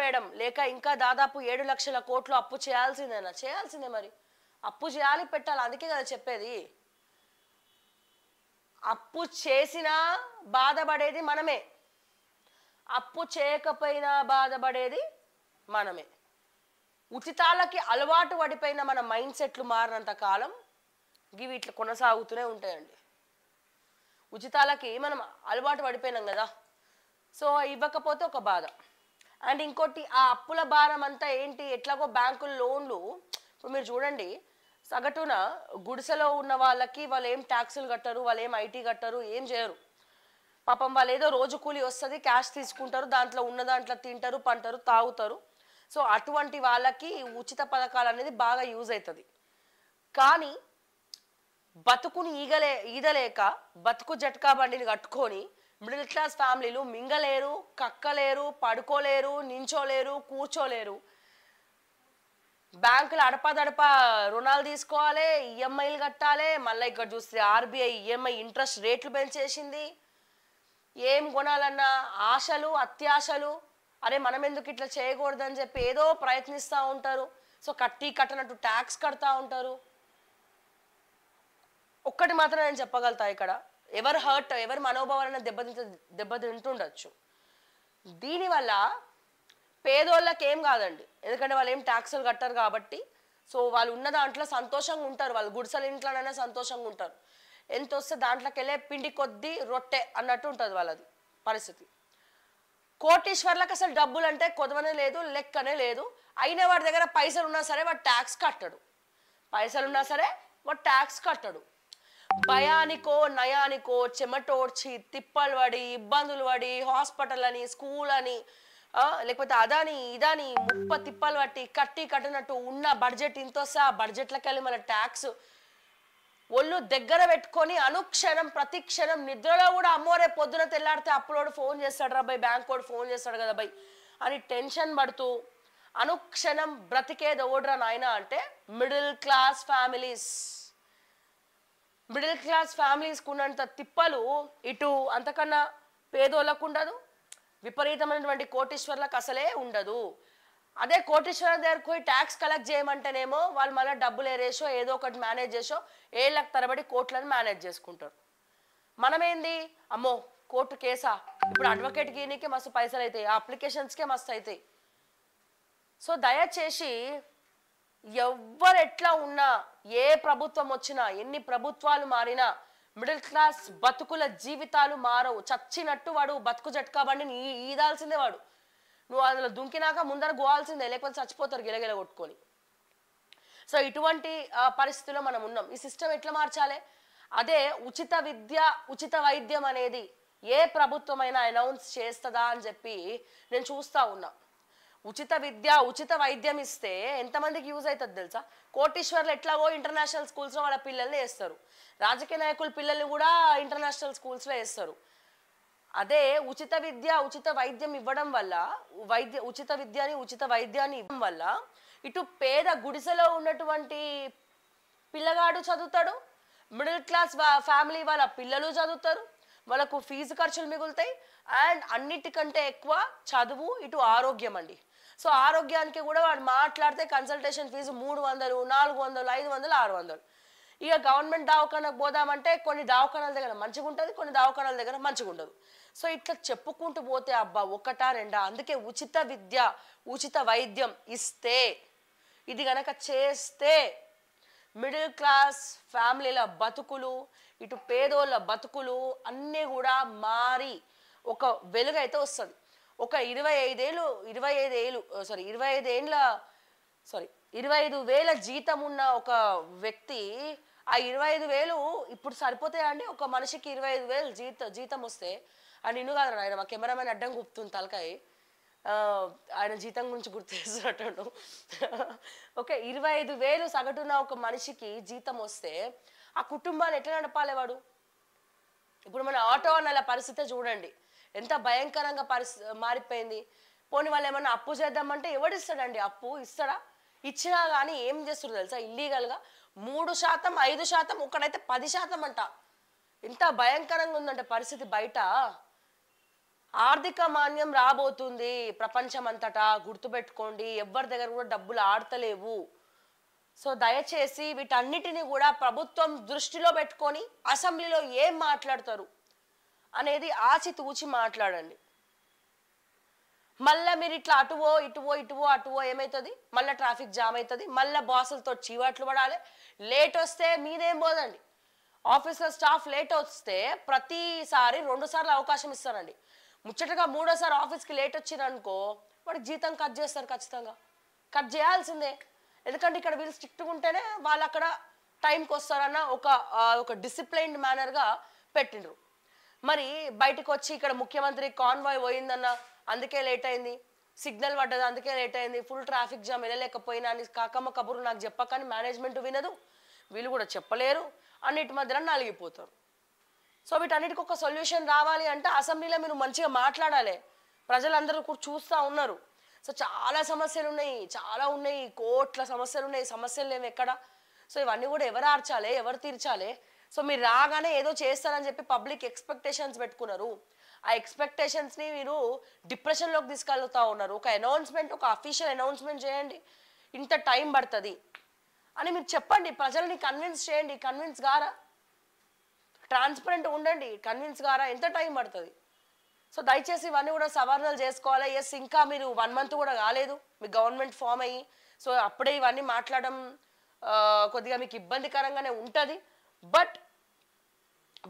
madam లేక ఇంకా దాదాపు ఏడు లక్షల కోట్లు అప్పు చేయాల్సిందేనా చేయాల్సిందే మరి అప్పు చేయాలి పెట్టాలి అందుకే కదా చెప్పేది అప్పు చేసినా బాధపడేది మనమే అప్పు చేయకపోయినా బాధపడేది మనమే ఉచితాలకి అలవాటు పడిపోయిన మన మైండ్ సెట్లు మారినంత కాలం ఇవి ఇట్లా కొనసాగుతూనే ఉంటాయండి ఉచితాలకి మనం అలవాటు పడిపోయినాం కదా సో ఇవ్వకపోతే ఒక బాధ అండ్ ఇంకోటి ఆ అప్పుల భారం అంతా ఏంటి ఎట్లాగో బ్యాంకుల లోన్లు ఇప్పుడు మీరు చూడండి సగటున గుడిసెలో ఉన్న వాళ్ళకి వాళ్ళు ఏం ట్యాక్సులు కట్టరు వాళ్ళు ఏం ఐటీ కట్టరు ఏం చేయరు పాపం వాళ్ళు ఏదో రోజు కూలి వస్తుంది క్యాష్ తీసుకుంటారు దాంట్లో ఉన్న దాంట్లో తింటారు పంటారు తాగుతారు సో అటువంటి వాళ్ళకి ఉచిత పథకాలు అనేది బాగా యూజ్ అవుతుంది కానీ బతుకుని ఈగలే ఈదలేక బతుకు జట్కా బండిని కట్టుకొని మిడిల్ క్లాస్ ఫ్యామిలీలు మింగలేరు కక్కలేరు పడుకోలేరు నించోలేరు కూర్చోలేరు బ్యాంకులు అడపదడప రుణాలు తీసుకోవాలి ఈఎంఐలు కట్టాలి మళ్ళీ ఇక్కడ చూస్తే ఆర్బీఐ ఈఎంఐ ఇంట్రెస్ట్ రేట్లు పెంచేసింది ఏం కొనాలన్నా ఆశలు అత్యాశలు అరే మనం ఎందుకు ఇట్లా చేయకూడదని చెప్పి ఏదో ప్రయత్నిస్తూ ఉంటారు సో కట్టి కట్టనట్టు ట్యాక్స్ కడతా ఉంటారు ఒక్కటి మాత్రం నేను చెప్పగలుగుతా ఇక్కడ ఎవరు హర్ట్ ఎవరి మనోభావాలను దెబ్బతింట దెబ్బతింటుండొచ్చు దీనివల్ల పేదోళ్ళకి ఏం కాదండి ఎందుకంటే వాళ్ళు ఏం ట్యాక్సులు కట్టరు కాబట్టి సో వాళ్ళు ఉన్న దాంట్లో సంతోషంగా ఉంటారు వాళ్ళు గుడిసెల ఇంట్లోనైనా సంతోషంగా ఉంటారు ఎంత వస్తే దాంట్లోకి వెళ్ళే పిండి కొద్ది రొట్టె అన్నట్టు ఉంటుంది వాళ్ళది పరిస్థితి కోటీశ్వర్లకు అసలు డబ్బులు అంటే కొదవనే లేదు లెక్కనే లేదు అయిన వాడి దగ్గర పైసలు ఉన్నా సరే వాడు ట్యాక్స్ కట్టడు పైసలు ఉన్నా సరే వాడు ట్యాక్స్ కట్టడు భయానికో నయానికో చెమటోడ్చి తిప్పలు పడి ఇబ్బందులు పడి హాస్పిటల్ అని స్కూల్ అని లేకపోతే అదాని ఇదాని ముప్ప తిప్పలు పట్టి కట్టి కట్టినట్టు ఉన్న బడ్జెట్ సహా బడ్జెట్లకి వెళ్ళి మన ట్యాక్స్ ఒళ్ళు దగ్గర పెట్టుకొని అనుక్షణం ప్రతి క్షణం నిద్రలో కూడా అమ్మోరే పొద్దున తెల్లాడితే అప్పులోడు ఫోన్ చేస్తాడు రాబాయ్ బ్యాంక్ వాడు ఫోన్ చేస్తాడు కదా బాయ్ అని టెన్షన్ పడుతూ అనుక్షణం బ్రతికేది ఓడరా నాయన అంటే middle class families middle class ఫ్యామిలీస్కి ఉన్నంత తిప్పలు ఇటు అంతకన్నా పేదోళ్ళకు ఉండదు విపరీతమైనటువంటి కోటీశ్వర్లకు అసలే ఉండదు అదే కోటీశ్వర దగ్గరకు పోయి ట్యాక్స్ కలెక్ట్ చేయమంటేనేమో వాళ్ళు మళ్ళీ డబ్బులు ఏరేసో ఏదో ఒకటి మేనేజ్ చేసో ఏళ్ళకి తరబడి కోర్టులను మేనేజ్ చేసుకుంటారు మనమేంది అమ్మో కోర్టు కేసా ఇప్పుడు అడ్వకేట్ గీనికే మస్తు పైసలు అవుతాయి అప్లికేషన్స్కే మస్తు అవుతాయి సో దయచేసి ఎవరు ఎట్లా ఉన్నా ఏ ప్రభుత్వం వచ్చినా ఎన్ని ప్రభుత్వాలు మారినా మిడిల్ క్లాస్ బతుకుల జీవితాలు మారవు చచ్చినట్టు వాడు బతుకు జట్కా బండి నీ ఈదాల్సిందే వాడు నువ్వు అందులో దుంకినాక ముందర గోవాల్సిందే లేకపోతే చచ్చిపోతారు గిలగిల కొట్టుకొని సో ఇటువంటి పరిస్థితిలో మనం ఉన్నాం ఈ సిస్టమ్ ఎట్లా మార్చాలి అదే ఉచిత విద్య ఉచిత వైద్యం అనేది ఏ ప్రభుత్వమైనా అనౌన్స్ చేస్తుందా అని చెప్పి నేను చూస్తూ ఉన్నా ఉచిత విద్య ఉచిత వైద్యం ఇస్తే ఎంతమందికి యూజ్ అవుతుంది తెలుసా కోటీశ్వర్లు ఎట్లాగో ఇంటర్నేషనల్ స్కూల్స్లో వాళ్ళ పిల్లల్ని వేస్తారు రాజకీయ నాయకుల పిల్లల్ని కూడా ఇంటర్నేషనల్ స్కూల్స్లో వేస్తారు అదే ఉచిత విద్య ఉచిత వైద్యం ఇవ్వడం వల్ల వైద్య ఉచిత విద్యని ఉచిత వైద్యాన్ని ఇవ్వడం వల్ల ఇటు పేద గుడిసెలో ఉన్నటువంటి పిల్లగాడు చదువుతాడు మిడిల్ క్లాస్ ఫ్యామిలీ వాళ్ళ పిల్లలు చదువుతారు వాళ్ళకు ఫీజు ఖర్చులు మిగులుతాయి అండ్ అన్నిటికంటే ఎక్కువ చదువు ఇటు ఆరోగ్యం అండి సో ఆరోగ్యానికి కూడా వాడు మాట్లాడితే కన్సల్టేషన్ ఫీజు మూడు వందలు నాలుగు వందలు ఐదు వందలు ఆరు వందలు ఇక గవర్నమెంట్ దవాఖానకు పోదామంటే కొన్ని దావఖానాల దగ్గర మంచిగా ఉంటుంది కొన్ని దావఖానాల దగ్గర మంచిగా ఉండదు సో ఇట్లా చెప్పుకుంటూ పోతే అబ్బా ఒకటా రెండా అందుకే ఉచిత విద్య ఉచిత వైద్యం ఇస్తే ఇది గనక చేస్తే మిడిల్ క్లాస్ ఫ్యామిలీల బతుకులు ఇటు పేదోళ్ళ బతుకులు అన్నీ కూడా మారి ఒక వెలుగైతే వస్తుంది ఒక ఇరవై ఐదేళ్ళు ఇరవై ఐదు ఏళ్ళు సారీ ఇరవై ఐదు ఏండ్ల సారీ ఇరవై ఐదు వేల జీతం ఉన్న ఒక వ్యక్తి ఆ ఇరవై ఐదు వేలు ఇప్పుడు సరిపోతాయా అండి ఒక మనిషికి ఇరవై ఐదు వేలు జీత జీతం వస్తే అని నిన్ను కాదు ఆయన మా కెమెరామెన్ అడ్డం గుప్తుంది తలకాయ ఆయన జీతం గురించి గుర్తు చేస్తున్నట్టు ఓకే ఇరవై ఐదు వేలు సగటున ఒక మనిషికి జీతం వస్తే ఆ కుటుంబాన్ని ఎట్లా నడపాలి వాడు ఇప్పుడు మన ఆటో అన్న పరిస్థితే చూడండి ఎంత భయంకరంగా పరిస్థితి మారిపోయింది పోనీ వాళ్ళు ఏమన్నా అప్పు చేద్దామంటే ఎవడు ఇస్తాడండి అప్పు ఇస్తాడా ఇచ్చినా కానీ ఏం చేస్తారు తెలుసా ఇల్లీగల్గా మూడు శాతం ఐదు శాతం ఒకడైతే పది శాతం అంట ఎంత భయంకరంగా ఉందంటే పరిస్థితి బయట ఆర్థిక మాన్యం రాబోతుంది ప్రపంచం అంతటా గుర్తుపెట్టుకోండి ఎవరి దగ్గర కూడా డబ్బులు ఆడతలేవు సో దయచేసి వీటన్నిటిని కూడా ప్రభుత్వం దృష్టిలో పెట్టుకొని అసెంబ్లీలో ఏం మాట్లాడతారు అనేది ఆచితూచి మాట్లాడండి మళ్ళీ మీరు ఇట్లా అటువో ఇటువో ఇటువో అటువో ఏమవుతుంది మళ్ళీ ట్రాఫిక్ జామ్ అవుతుంది మళ్ళీ బాసులతో చీవాట్లు పడాలి లేట్ వస్తే మీదేం పోదండి ఆఫీస్లో స్టాఫ్ లేట్ వస్తే ప్రతిసారి రెండు సార్లు అవకాశం ఇస్తారండి ముచ్చటగా మూడోసారి ఆఫీస్కి లేట్ వచ్చిరనుకో వాడికి జీతం కట్ చేస్తారు ఖచ్చితంగా కట్ చేయాల్సిందే ఎందుకంటే ఇక్కడ వీళ్ళు స్ట్రిక్ట్గా ఉంటేనే వాళ్ళు అక్కడ టైంకి వస్తారన్న ఒక ఒక డిసిప్లైన్డ్ మేనర్గా పెట్టిండ్రు మరి బయటకు వచ్చి ఇక్కడ ముఖ్యమంత్రి కాన్వాయ్ పోయిందన్న అందుకే లేట్ అయింది సిగ్నల్ పడ్డది అందుకే లేట్ అయింది ఫుల్ ట్రాఫిక్ జామ్ వెళ్ళలేకపోయినా అని కాకమ్మ కబురు నాకు చెప్పకని మేనేజ్మెంట్ వినదు వీళ్ళు కూడా చెప్పలేరు అన్నిటి మధ్యన నలిగిపోతారు సో వీటన్నిటికి ఒక సొల్యూషన్ రావాలి అంటే అసెంబ్లీలో మీరు మంచిగా మాట్లాడాలి ప్రజలందరూ కూడా చూస్తూ ఉన్నారు సో చాలా సమస్యలు ఉన్నాయి చాలా ఉన్నాయి కోట్ల సమస్యలు ఉన్నాయి సమస్యలు లేవు ఎక్కడ సో ఇవన్నీ కూడా ఎవరు ఆర్చాలి ఎవరు తీర్చాలి సో మీరు రాగానే ఏదో చేస్తారని చెప్పి పబ్లిక్ ఎక్స్పెక్టేషన్స్ పెట్టుకున్నారు ఆ ఎక్స్పెక్టేషన్స్ని మీరు డిప్రెషన్లోకి తీసుకెళ్తా ఉన్నారు ఒక అనౌన్స్మెంట్ ఒక అఫీషియల్ అనౌన్స్మెంట్ చేయండి ఇంత టైం పడుతుంది అని మీరు చెప్పండి ప్రజల్ని కన్విన్స్ చేయండి కన్విన్స్ గారా ట్రాన్స్పరెంట్ ఉండండి కన్విన్స్ గారా ఎంత టైం పడుతుంది సో దయచేసి ఇవన్నీ కూడా సవరణలు చేసుకోవాలి ఎస్ ఇంకా మీరు వన్ మంత్ కూడా కాలేదు మీ గవర్నమెంట్ ఫామ్ అయ్యి సో అప్పుడే ఇవన్నీ మాట్లాడడం కొద్దిగా మీకు ఇబ్బందికరంగానే ఉంటుంది బట్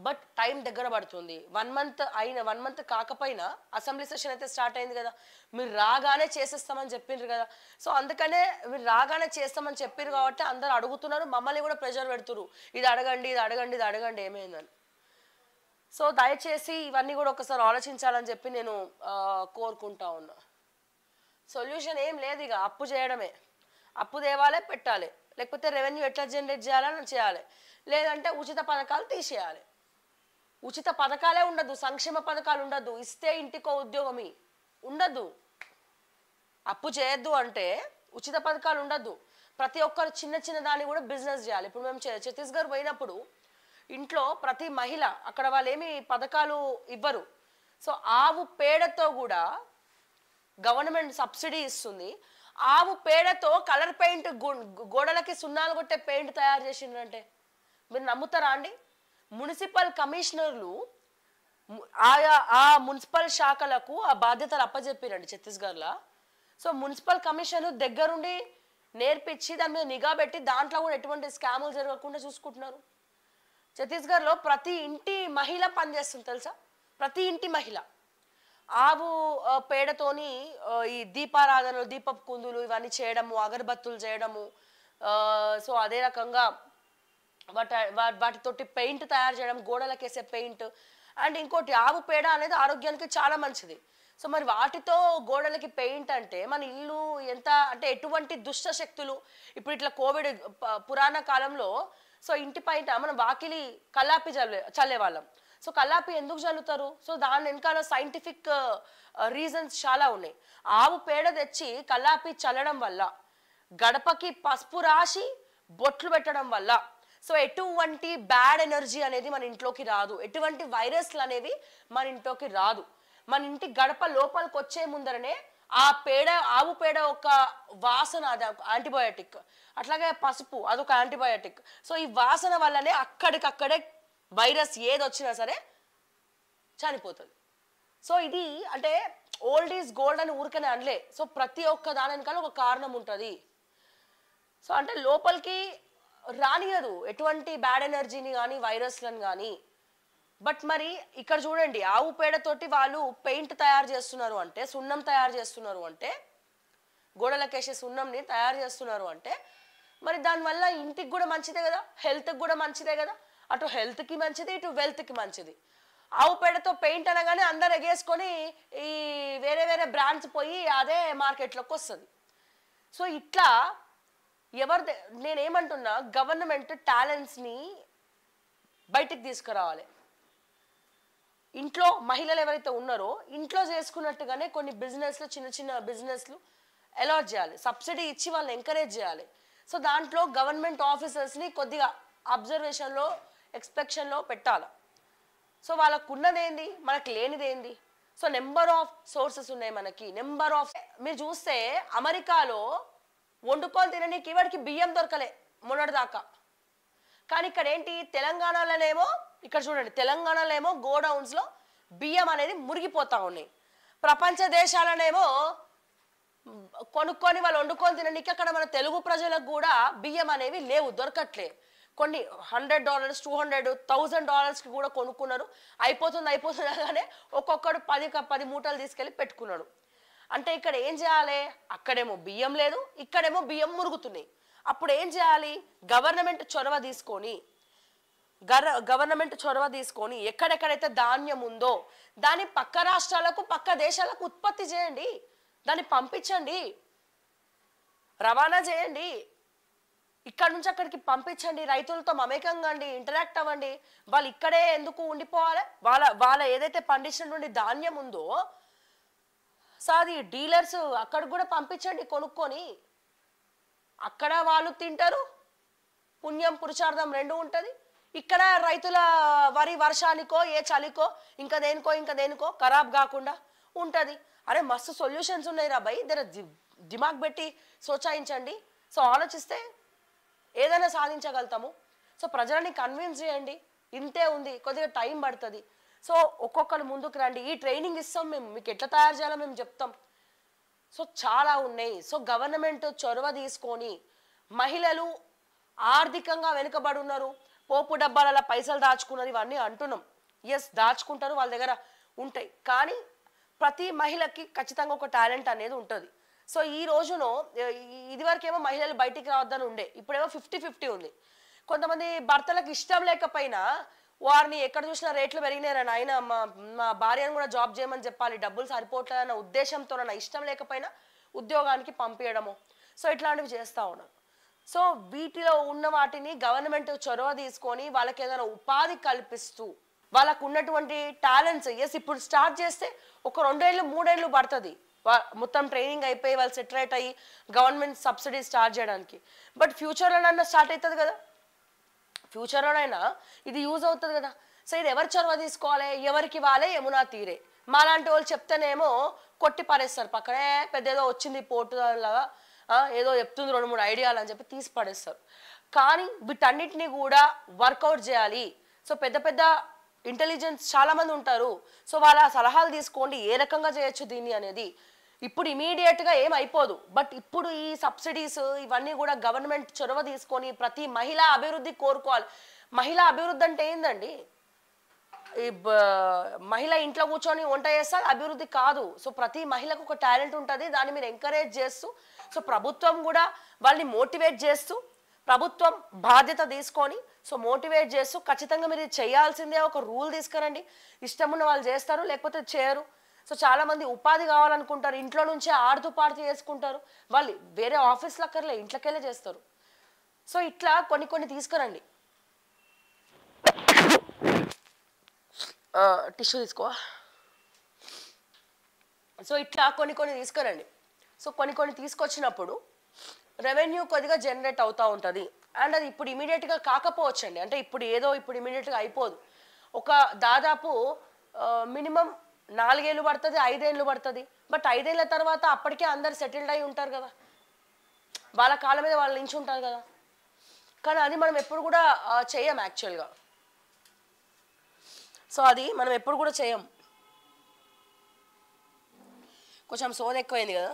బట్ టైం దగ్గర పడుతుంది వన్ మంత్ అయిన వన్ మంత్ కాకపోయినా అసెంబ్లీ సెషన్ అయితే స్టార్ట్ అయింది కదా మీరు రాగానే చేసేస్తామని చెప్పిండ్రు కదా సో అందుకనే మీరు రాగానే చేస్తామని చెప్పారు కాబట్టి అందరు అడుగుతున్నారు మమ్మల్ని కూడా ప్రెషర్ పెడుతురు ఇది అడగండి ఇది అడగండి ఇది అడగండి ఏమైందని సో దయచేసి ఇవన్నీ కూడా ఒకసారి ఆలోచించాలని చెప్పి నేను కోరుకుంటా ఉన్నా సొల్యూషన్ ఏం లేదు ఇక అప్పు చేయడమే అప్పు దేవాలే పెట్టాలి లేకపోతే రెవెన్యూ ఎట్లా జనరేట్ చేయాలని చేయాలి లేదంటే ఉచిత పథకాలు తీసేయాలి ఉచిత పథకాలే ఉండదు సంక్షేమ పథకాలు ఉండదు ఇస్తే ఇంటికో ఉద్యోగమి ఉండదు అప్పు చేయొద్దు అంటే ఉచిత పథకాలు ఉండదు ప్రతి ఒక్కరు చిన్న చిన్న దాన్ని కూడా బిజినెస్ చేయాలి ఇప్పుడు మేము ఛత్తీస్గఢ్ పోయినప్పుడు ఇంట్లో ప్రతి మహిళ అక్కడ వాళ్ళేమి పథకాలు ఇవ్వరు సో ఆవు పేడతో కూడా గవర్నమెంట్ సబ్సిడీ ఇస్తుంది ఆవు పేడతో కలర్ పెయింట్ గోడలకి సున్నాలు కొట్టే పెయింట్ తయారు చేసిండ్రంటే మీరు నమ్ముతారా అండి మున్సిపల్ కమిషనర్లు ఆయా ఆ మున్సిపల్ శాఖలకు ఆ బాధ్యతలు అప్పజెప్పారండి ఛత్తీస్గఢ్లో సో మున్సిపల్ కమిషన్ దగ్గరుండి నేర్పించి దాని మీద నిఘా పెట్టి దాంట్లో కూడా ఎటువంటి స్కాములు జరగకుండా చూసుకుంటున్నారు ఛత్తీస్గఢ్లో ప్రతి ఇంటి మహిళ పనిచేస్తుంది తెలుసా ప్రతి ఇంటి మహిళ ఆవు పేడతోని ఈ దీపారాధనలు దీపపు కుందులు ఇవన్నీ చేయడము అగరబత్తులు చేయడము సో అదే రకంగా వాటి వాటితోటి పెయింట్ తయారు చేయడం వేసే పెయింట్ అండ్ ఇంకోటి ఆవు పేడ అనేది ఆరోగ్యానికి చాలా మంచిది సో మరి వాటితో గోడలకి పెయింట్ అంటే మన ఇల్లు ఎంత అంటే ఎటువంటి దుష్ట శక్తులు ఇప్పుడు ఇట్లా కోవిడ్ పురాణ కాలంలో సో ఇంటి పైన మనం వాకిలి కల్లాపి చల్లే చల్లే వాళ్ళం సో కల్లాపి ఎందుకు చల్లుతారు సో దాని వెనకాల సైంటిఫిక్ రీజన్స్ చాలా ఉన్నాయి ఆవు పేడ తెచ్చి కల్లాపి చల్లడం వల్ల గడపకి పసుపు రాసి బొట్లు పెట్టడం వల్ల సో ఎటువంటి బ్యాడ్ ఎనర్జీ అనేది మన ఇంట్లోకి రాదు ఎటువంటి వైరస్లు అనేవి మన ఇంట్లోకి రాదు మన ఇంటి గడప లోపలికి వచ్చే ముందరనే ఆ పేడ ఆవు పేడ ఒక వాసన అది యాంటీబయాటిక్ అట్లాగే పసుపు అదొక యాంటీబయాటిక్ సో ఈ వాసన వల్లనే అక్కడికక్కడే వైరస్ ఏది వచ్చినా సరే చనిపోతుంది సో ఇది అంటే ఓల్డ్ ఈజ్ గోల్డ్ అని ఊరికనే అనలే సో ప్రతి ఒక్క దాని వెనకాల ఒక కారణం ఉంటుంది సో అంటే లోపలికి రానియదు ఎటువంటి బ్యాడ్ ఎనర్జీని కానీ వైరస్లను కానీ బట్ మరి ఇక్కడ చూడండి ఆవు పేడతోటి వాళ్ళు పెయింట్ తయారు చేస్తున్నారు అంటే సున్నం తయారు చేస్తున్నారు అంటే గోడలకేసే సున్నంని తయారు చేస్తున్నారు అంటే మరి దానివల్ల ఇంటికి కూడా మంచిదే కదా హెల్త్కి కూడా మంచిదే కదా అటు హెల్త్కి మంచిది ఇటు వెల్త్కి మంచిది ఆవు పేడతో పెయింట్ అనగానే అందరు ఎగేసుకొని ఈ వేరే వేరే బ్రాండ్స్ పోయి అదే మార్కెట్లోకి వస్తుంది సో ఇట్లా ఎవరు నేనేమంటున్నా గవర్నమెంట్ టాలెంట్స్ని బయటికి తీసుకురావాలి ఇంట్లో మహిళలు ఎవరైతే ఉన్నారో ఇంట్లో చేసుకున్నట్టుగానే కొన్ని బిజినెస్లు చిన్న చిన్న బిజినెస్లు అలాట్ చేయాలి సబ్సిడీ ఇచ్చి వాళ్ళని ఎంకరేజ్ చేయాలి సో దాంట్లో గవర్నమెంట్ ఆఫీసర్స్ని కొద్దిగా అబ్జర్వేషన్లో ఎక్స్పెక్షన్లో పెట్టాలి సో వాళ్ళకు ఉన్నదేంది మనకు లేనిదేంది సో నెంబర్ ఆఫ్ సోర్సెస్ ఉన్నాయి మనకి నెంబర్ ఆఫ్ మీరు చూస్తే అమెరికాలో వండుకోలు తిననీకి వాడికి బియ్యం దొరకలే మొన్నటిదాకా కానీ ఇక్కడ ఏంటి తెలంగాణలోనేమో ఇక్కడ చూడండి తెలంగాణలో ఏమో గోడౌన్స్లో బియ్యం అనేది మురిగిపోతూ ఉన్నాయి ప్రపంచ దేశాలనేమో కొనుక్కొని వాళ్ళు వండుకొని తినడానికి అక్కడ మన తెలుగు ప్రజలకు కూడా బియ్యం అనేవి లేవు దొరకట్లే కొన్ని hundred dollars two hundred thousand డాలర్స్కి కూడా కొనుక్కున్నారు అయిపోతుంది అయిపోతుంది అనగానే ఒక్కొక్కడు పది పది మూటలు తీసుకెళ్ళి పెట్టుకున్నాడు అంటే ఇక్కడ ఏం చేయాలి అక్కడేమో బియ్యం లేదు ఇక్కడేమో బియ్యం మురుగుతున్నాయి అప్పుడు ఏం చేయాలి గవర్నమెంట్ చొరవ తీసుకొని గర్ గవర్నమెంట్ చొరవ తీసుకొని ఎక్కడెక్కడైతే ధాన్యం ఉందో దాన్ని పక్క రాష్ట్రాలకు పక్క దేశాలకు ఉత్పత్తి చేయండి దాన్ని పంపించండి రవాణా చేయండి ఇక్కడ నుంచి అక్కడికి పంపించండి రైతులతో మమేకంగా అండి ఇంటరాక్ట్ అవ్వండి వాళ్ళు ఇక్కడే ఎందుకు ఉండిపోవాలి వాళ్ళ వాళ్ళ ఏదైతే పండించిన నుండి ధాన్యం ఉందో సో అది డీలర్స్ అక్కడ కూడా పంపించండి కొనుక్కొని అక్కడ వాళ్ళు తింటారు పుణ్యం పురుషార్థం రెండు ఉంటుంది ఇక్కడ రైతుల వరి వర్షానికో ఏ చలికో ఇంకా దేనికో ఇంకా దేనికో ఖరాబ్ కాకుండా ఉంటుంది అరే మస్తు సొల్యూషన్స్ ఉన్నాయి రా భయ్ దగ్గర దిమాగ్ పెట్టి సోచాయించండి సో ఆలోచిస్తే ఏదైనా సాధించగలుగుతాము సో ప్రజలని కన్విన్స్ చేయండి ఇంతే ఉంది కొద్దిగా టైం పడుతుంది సో ఒక్కొక్కరు ముందుకు రండి ఈ ట్రైనింగ్ ఇస్తాం మేము మీకు ఎట్లా తయారు చేయాలో మేము చెప్తాం సో చాలా ఉన్నాయి సో గవర్నమెంట్ చొరవ తీసుకొని మహిళలు ఆర్థికంగా వెనుకబడి ఉన్నారు పోపు డబ్బాలలో పైసలు దాచుకున్నారు ఇవన్నీ అంటున్నాం ఎస్ దాచుకుంటారు వాళ్ళ దగ్గర ఉంటాయి కానీ ప్రతి మహిళకి ఖచ్చితంగా ఒక టాలెంట్ అనేది ఉంటుంది సో ఈ రోజును ఇదివరకేమో మహిళలు బయటికి రావద్దని ఉండే ఇప్పుడేమో ఫిఫ్టీ ఫిఫ్టీ ఉంది కొంతమంది భర్తలకు ఇష్టం లేకపోయినా వారిని ఎక్కడ చూసినా రేట్లు పెరిగినారని ఆయన మా మా భార్యను కూడా జాబ్ చేయమని చెప్పాలి డబ్బులు సరిపోవట్లేదన్న ఉద్దేశంతో నా ఇష్టం లేకపోయినా ఉద్యోగానికి పంపించడము సో ఇట్లాంటివి చేస్తూ ఉన్నాను సో వీటిలో ఉన్న వాటిని గవర్నమెంట్ చొరవ తీసుకొని వాళ్ళకి ఏదైనా ఉపాధి కల్పిస్తూ వాళ్ళకు ఉన్నటువంటి టాలెంట్స్ ఎస్ ఇప్పుడు స్టార్ట్ చేస్తే ఒక రెండేళ్ళు మూడేళ్ళు పడుతుంది మొత్తం ట్రైనింగ్ అయిపోయి వాళ్ళు సెటరేట్ అయ్యి గవర్నమెంట్ సబ్సిడీ స్టార్ట్ చేయడానికి బట్ ఫ్యూచర్లో నన్న స్టార్ట్ అవుతుంది కదా ఫ్యూచర్లోనైనా ఇది యూజ్ అవుతుంది కదా సో ఇది ఎవరు చొరవ తీసుకోవాలి ఎవరికి వాలే యమునా తీరే మా లాంటి వాళ్ళు చెప్తేనేమో కొట్టి పడేస్తారు పక్కనే పెద్ద ఏదో వచ్చింది పోటు లాగా ఏదో చెప్తుంది రెండు మూడు ఐడియాలు అని చెప్పి తీసి పడేస్తారు కానీ వీటన్నిటిని కూడా వర్కౌట్ చేయాలి సో పెద్ద పెద్ద ఇంటెలిజెన్స్ చాలామంది ఉంటారు సో వాళ్ళ సలహాలు తీసుకోండి ఏ రకంగా చేయొచ్చు దీన్ని అనేది ఇప్పుడు ఇమీడియట్గా ఏం అయిపోదు బట్ ఇప్పుడు ఈ సబ్సిడీస్ ఇవన్నీ కూడా గవర్నమెంట్ చొరవ తీసుకొని ప్రతి మహిళ అభివృద్ధి కోరుకోవాలి మహిళా అభివృద్ధి అంటే ఏందండి మహిళ ఇంట్లో కూర్చొని వంట చేస్తే అభివృద్ధి కాదు సో ప్రతి మహిళకు ఒక టాలెంట్ ఉంటుంది దాన్ని మీరు ఎంకరేజ్ చేస్తూ సో ప్రభుత్వం కూడా వాళ్ళని మోటివేట్ చేస్తూ ప్రభుత్వం బాధ్యత తీసుకొని సో మోటివేట్ చేస్తూ ఖచ్చితంగా మీరు చేయాల్సిందే ఒక రూల్ తీసుకురండి ఇష్టం ఉన్న వాళ్ళు చేస్తారు లేకపోతే చేయరు సో చాలా మంది ఉపాధి కావాలనుకుంటారు ఇంట్లో నుంచే ఆడుతూ పాడుతూ చేసుకుంటారు వాళ్ళు వేరే ఆఫీస్లో అక్కర్లే ఇంట్లోకెళ్ళే చేస్తారు సో ఇట్లా కొన్ని కొన్ని తీసుకురండి టిష్యూ తీసుకో సో ఇట్లా కొన్ని కొన్ని తీసుకురండి సో కొన్ని కొన్ని తీసుకొచ్చినప్పుడు రెవెన్యూ కొద్దిగా జనరేట్ అవుతూ ఉంటుంది అండ్ అది ఇప్పుడు ఇమీడియట్గా కాకపోవచ్చండి అంటే ఇప్పుడు ఏదో ఇప్పుడు ఇమీడియట్గా అయిపోదు ఒక దాదాపు మినిమం నాలుగేళ్ళు పడుతుంది ఐదేళ్ళు పడుతుంది బట్ ఐదేళ్ళ తర్వాత అప్పటికే అందరు సెటిల్డ్ అయి ఉంటారు కదా వాళ్ళ కాళ్ళ మీద వాళ్ళు నించి ఉంటారు కదా కానీ అది మనం ఎప్పుడు కూడా చేయం యాక్చువల్గా సో అది మనం ఎప్పుడు కూడా చేయం కొంచెం సోది ఎక్కువైంది కదా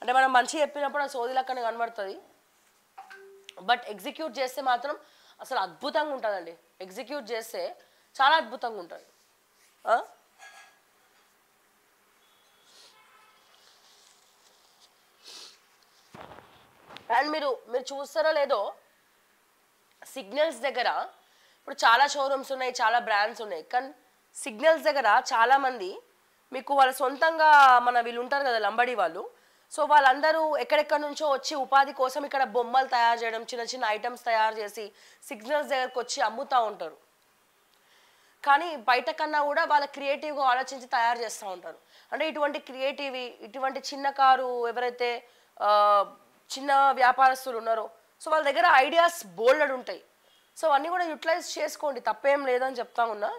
అంటే మనం మంచి చెప్పినప్పుడు ఆ సోది లెక్కనే కనబడుతుంది బట్ ఎగ్జిక్యూట్ చేస్తే మాత్రం అసలు అద్భుతంగా ఉంటుందండి ఎగ్జిక్యూట్ చేస్తే చాలా అద్భుతంగా ఉంటుంది అండ్ మీరు మీరు చూస్తారో లేదో సిగ్నల్స్ దగ్గర ఇప్పుడు చాలా షోరూమ్స్ ఉన్నాయి చాలా బ్రాండ్స్ ఉన్నాయి కానీ సిగ్నల్స్ దగ్గర చాలామంది మీకు వాళ్ళ సొంతంగా మన వీళ్ళు ఉంటారు కదా లంబడి వాళ్ళు సో వాళ్ళందరూ ఎక్కడెక్కడి నుంచో వచ్చి ఉపాధి కోసం ఇక్కడ బొమ్మలు తయారు చేయడం చిన్న చిన్న ఐటమ్స్ తయారు చేసి సిగ్నల్స్ దగ్గరకు వచ్చి అమ్ముతూ ఉంటారు కానీ బయట కన్నా కూడా వాళ్ళ క్రియేటివ్గా ఆలోచించి తయారు చేస్తూ ఉంటారు అంటే ఇటువంటి క్రియేటివి ఇటువంటి చిన్న కారు ఎవరైతే చిన్న వ్యాపారస్తులు ఉన్నారు సో వాళ్ళ దగ్గర ఐడియాస్ బోల్డ్ ఉంటాయి సో అన్నీ కూడా యూటిలైజ్ చేసుకోండి తప్పేం లేదని చెప్తా ఉన్నా